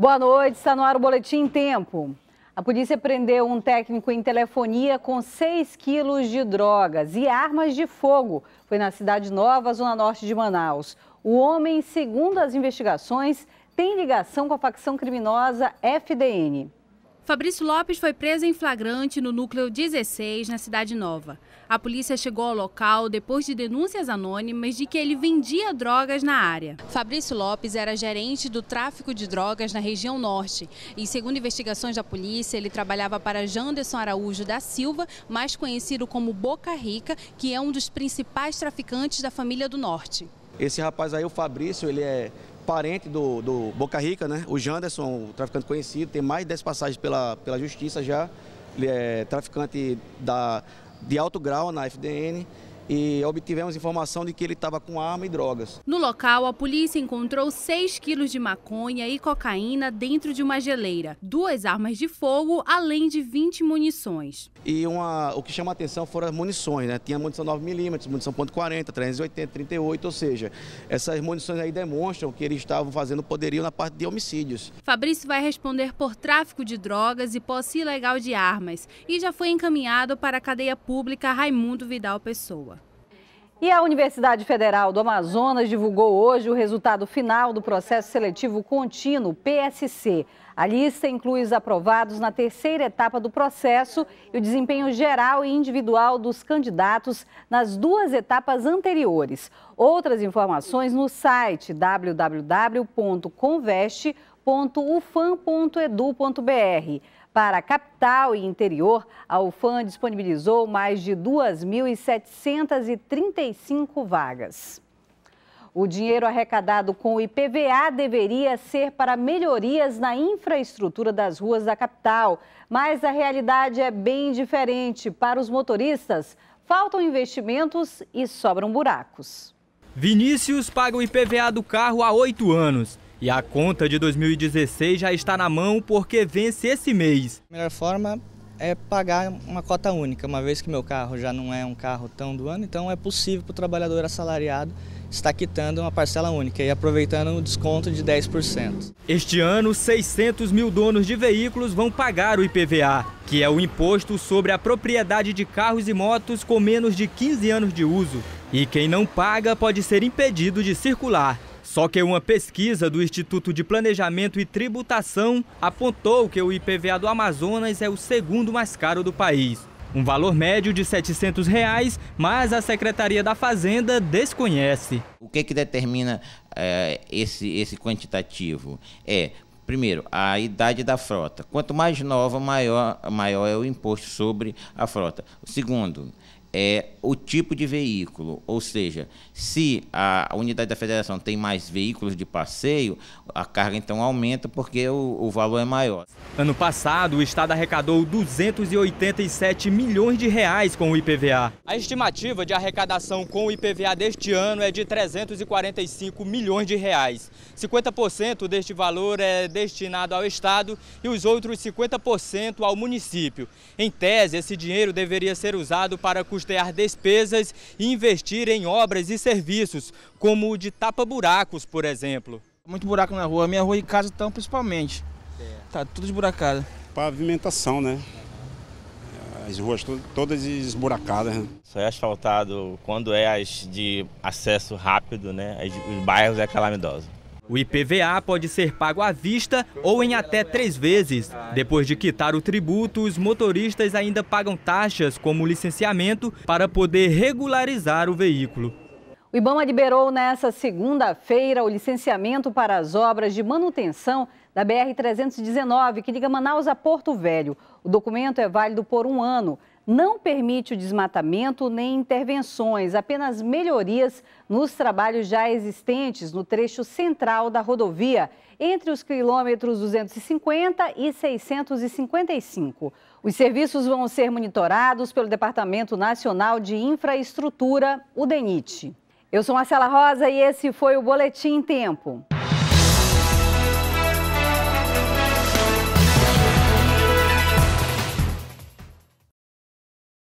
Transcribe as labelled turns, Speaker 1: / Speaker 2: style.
Speaker 1: Boa noite, está no ar o Boletim Tempo. A polícia prendeu um técnico em telefonia com 6 quilos de drogas e armas de fogo. Foi na Cidade Nova, zona norte de Manaus. O homem, segundo as investigações, tem ligação com a facção criminosa FDN.
Speaker 2: Fabrício Lopes foi preso em flagrante no núcleo 16, na Cidade Nova. A polícia chegou ao local depois de denúncias anônimas de que ele vendia drogas na área. Fabrício Lopes era gerente do tráfico de drogas na região norte e, segundo investigações da polícia, ele trabalhava para Janderson Araújo da Silva, mais conhecido como Boca Rica, que é um dos principais traficantes da família do norte.
Speaker 3: Esse rapaz aí, o Fabrício, ele é parente do, do Boca Rica, né? O Janderson, o traficante conhecido, tem mais de 10 passagens pela, pela justiça já. Ele é traficante da, de alto grau na FDN e obtivemos informação de que ele estava com arma e drogas.
Speaker 2: No local, a polícia encontrou 6 quilos de maconha e cocaína dentro de uma geleira, duas armas de fogo, além de 20 munições.
Speaker 3: E uma, o que chama a atenção foram as munições, né? Tinha munição 9mm, munição .40, 380, 38, ou seja, essas munições aí demonstram que eles estavam fazendo poderio na parte de homicídios.
Speaker 2: Fabrício vai responder por tráfico de drogas e posse ilegal de armas e já foi encaminhado para a cadeia pública Raimundo Vidal
Speaker 1: Pessoa. E a Universidade Federal do Amazonas divulgou hoje o resultado final do processo seletivo contínuo PSC. A lista inclui os aprovados na terceira etapa do processo e o desempenho geral e individual dos candidatos nas duas etapas anteriores. Outras informações no site www.conveste.com www.ufam.edu.br. Para capital e interior, a UFAM disponibilizou mais de 2.735 vagas. O dinheiro arrecadado com o IPVA deveria ser para melhorias na infraestrutura das ruas da capital, mas a realidade é bem diferente. Para os motoristas, faltam investimentos e sobram buracos.
Speaker 4: Vinícius paga o IPVA do carro há oito anos. E a conta de 2016 já está na mão porque vence esse mês. A melhor forma é pagar uma cota única, uma vez que meu carro já não é um carro tão do ano, então é possível para o trabalhador assalariado estar quitando uma parcela única e aproveitando o desconto de 10%. Este ano, 600 mil donos de veículos vão pagar o IPVA, que é o imposto sobre a propriedade de carros e motos com menos de 15 anos de uso. E quem não paga pode ser impedido de circular. Só que uma pesquisa do Instituto de Planejamento e Tributação apontou que o IPVA do Amazonas é o segundo mais caro do país. Um valor médio de R$ 700, reais, mas a Secretaria da Fazenda desconhece. O que, que determina é, esse, esse quantitativo? É Primeiro, a idade da frota. Quanto mais nova, maior, maior é o imposto sobre a frota. Segundo, é o tipo de veículo, ou seja, se a unidade da federação tem mais veículos de passeio, a carga então aumenta porque o, o valor é maior. Ano passado, o Estado arrecadou 287 milhões de reais com o IPVA. A estimativa de arrecadação com o IPVA deste ano é de 345 milhões de reais. 50% deste valor é destinado ao Estado e os outros 50% ao município. Em tese, esse dinheiro deveria ser usado para custar custear despesas e investir em obras e serviços, como o de tapa-buracos, por exemplo. Muito buraco na rua, minha rua e casa estão principalmente. É. Tá tudo esburacado. Pavimentação, né? As ruas todas esburacadas. Né? Só é asfaltado quando é as de acesso rápido, né? os bairros é calamitoso. O IPVA pode ser pago à vista ou em até três vezes. Depois de quitar o tributo, os motoristas ainda pagam taxas, como licenciamento, para poder regularizar o veículo.
Speaker 1: O IBAMA liberou nesta segunda-feira o licenciamento para as obras de manutenção da BR-319, que liga Manaus a Porto Velho. O documento é válido por um ano não permite o desmatamento nem intervenções, apenas melhorias nos trabalhos já existentes no trecho central da rodovia, entre os quilômetros 250 e 655. Os serviços vão ser monitorados pelo Departamento Nacional de Infraestrutura, o DENIT. Eu sou Marcela Rosa e esse foi o Boletim Tempo.